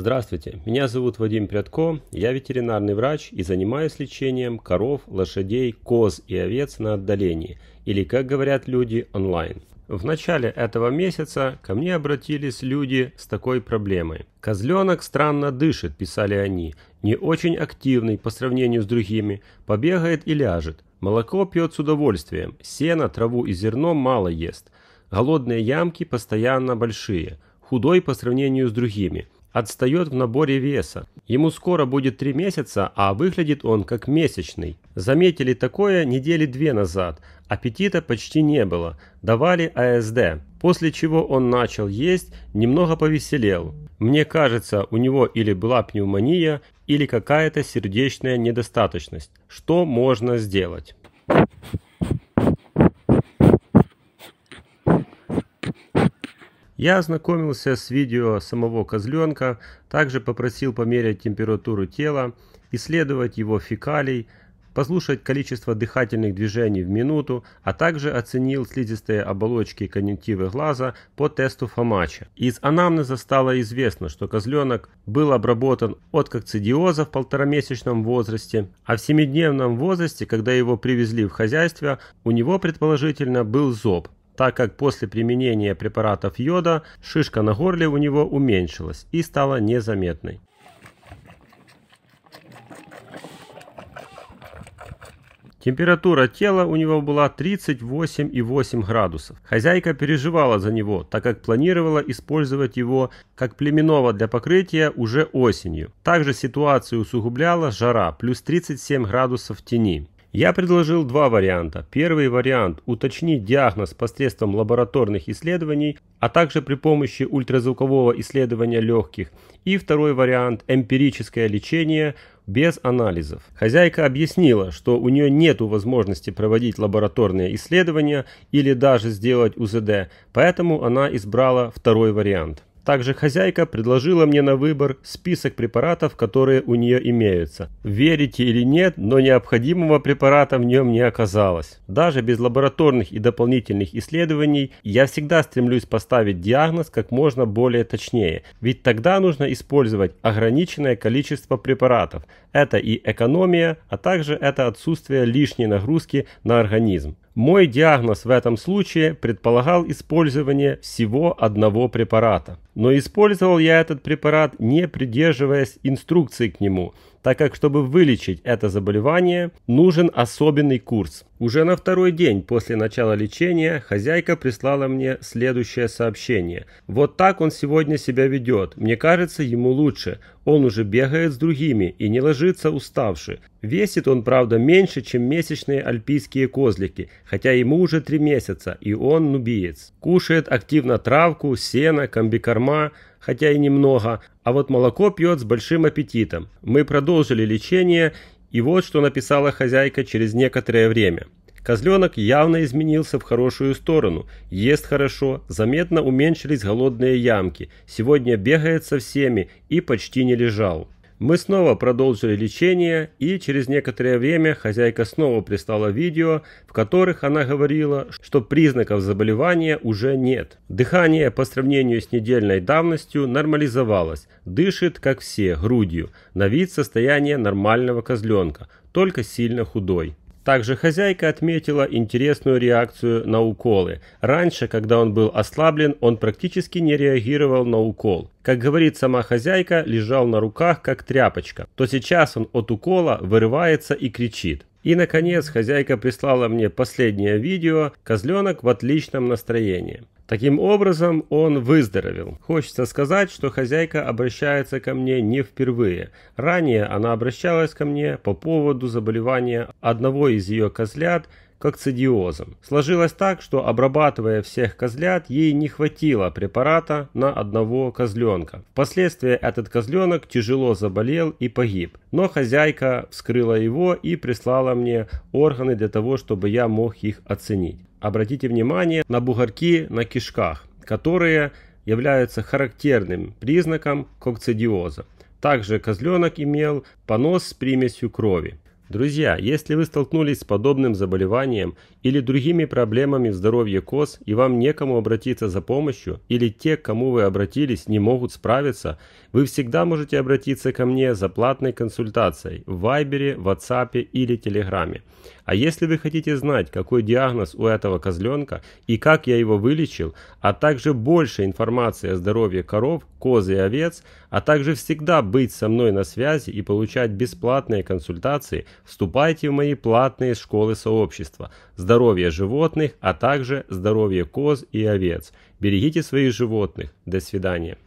Здравствуйте, меня зовут Вадим Прядко, я ветеринарный врач и занимаюсь лечением коров, лошадей, коз и овец на отдалении, или, как говорят люди, онлайн. В начале этого месяца ко мне обратились люди с такой проблемой. «Козленок странно дышит», – писали они, – «не очень активный по сравнению с другими, побегает и ляжет, молоко пьет с удовольствием, сено, траву и зерно мало ест, голодные ямки постоянно большие, худой по сравнению с другими» отстает в наборе веса. Ему скоро будет 3 месяца, а выглядит он как месячный. Заметили такое недели две назад. Аппетита почти не было. Давали АСД. После чего он начал есть, немного повеселел. Мне кажется, у него или была пневмония, или какая-то сердечная недостаточность. Что можно сделать? Я ознакомился с видео самого козленка, также попросил померять температуру тела, исследовать его фекалий, послушать количество дыхательных движений в минуту, а также оценил слизистые оболочки и конъюнктивы глаза по тесту Фомача. Из анамнеза стало известно, что козленок был обработан от кокцидиоза в полуторамесячном возрасте, а в семидневном возрасте, когда его привезли в хозяйство, у него предположительно был зоб так как после применения препаратов йода шишка на горле у него уменьшилась и стала незаметной. Температура тела у него была 38,8 градусов. Хозяйка переживала за него, так как планировала использовать его как племенного для покрытия уже осенью. Также ситуацию усугубляла жара, плюс 37 градусов тени. Я предложил два варианта. Первый вариант – уточнить диагноз посредством лабораторных исследований, а также при помощи ультразвукового исследования легких. И второй вариант – эмпирическое лечение без анализов. Хозяйка объяснила, что у нее нет возможности проводить лабораторные исследования или даже сделать УЗД, поэтому она избрала второй вариант. Также хозяйка предложила мне на выбор список препаратов, которые у нее имеются. Верите или нет, но необходимого препарата в нем не оказалось. Даже без лабораторных и дополнительных исследований я всегда стремлюсь поставить диагноз как можно более точнее, ведь тогда нужно использовать ограниченное количество препаратов, это и экономия, а также это отсутствие лишней нагрузки на организм. Мой диагноз в этом случае предполагал использование всего одного препарата. Но использовал я этот препарат, не придерживаясь инструкции к нему, так как, чтобы вылечить это заболевание, нужен особенный курс. Уже на второй день после начала лечения хозяйка прислала мне следующее сообщение. «Вот так он сегодня себя ведет. Мне кажется, ему лучше. Он уже бегает с другими и не ложится уставший. Весит он, правда, меньше, чем месячные альпийские козлики, хотя ему уже три месяца, и он нубиец. Кушает активно травку, сено, комбикорма, хотя и немного, а вот молоко пьет с большим аппетитом. Мы продолжили лечение, и вот что написала хозяйка через некоторое время. Козленок явно изменился в хорошую сторону, ест хорошо, заметно уменьшились голодные ямки, сегодня бегает со всеми и почти не лежал. Мы снова продолжили лечение, и через некоторое время хозяйка снова прислала видео, в которых она говорила, что признаков заболевания уже нет. Дыхание по сравнению с недельной давностью нормализовалось, дышит, как все, грудью, на вид состояние нормального козленка, только сильно худой. Также хозяйка отметила интересную реакцию на уколы. Раньше, когда он был ослаблен, он практически не реагировал на укол. Как говорит сама хозяйка, лежал на руках как тряпочка. То сейчас он от укола вырывается и кричит. И, наконец, хозяйка прислала мне последнее видео «Козленок в отличном настроении». Таким образом, он выздоровел. Хочется сказать, что хозяйка обращается ко мне не впервые. Ранее она обращалась ко мне по поводу заболевания одного из ее козлят – кокцидиозом. Сложилось так, что обрабатывая всех козлят, ей не хватило препарата на одного козленка. Впоследствии этот козленок тяжело заболел и погиб. Но хозяйка вскрыла его и прислала мне органы для того, чтобы я мог их оценить. Обратите внимание на бугорки на кишках, которые являются характерным признаком кокцидиоза. Также козленок имел понос с примесью крови. Друзья, если вы столкнулись с подобным заболеванием или другими проблемами в здоровье коз и вам некому обратиться за помощью, или те, к кому вы обратились, не могут справиться, вы всегда можете обратиться ко мне за платной консультацией в Вайбере, Ватсапе или Телеграме. А если вы хотите знать, какой диагноз у этого козленка и как я его вылечил, а также больше информации о здоровье коров, коз и овец, а также всегда быть со мной на связи и получать бесплатные консультации, вступайте в мои платные школы сообщества «Здоровье животных», а также «Здоровье коз и овец». Берегите своих животных. До свидания.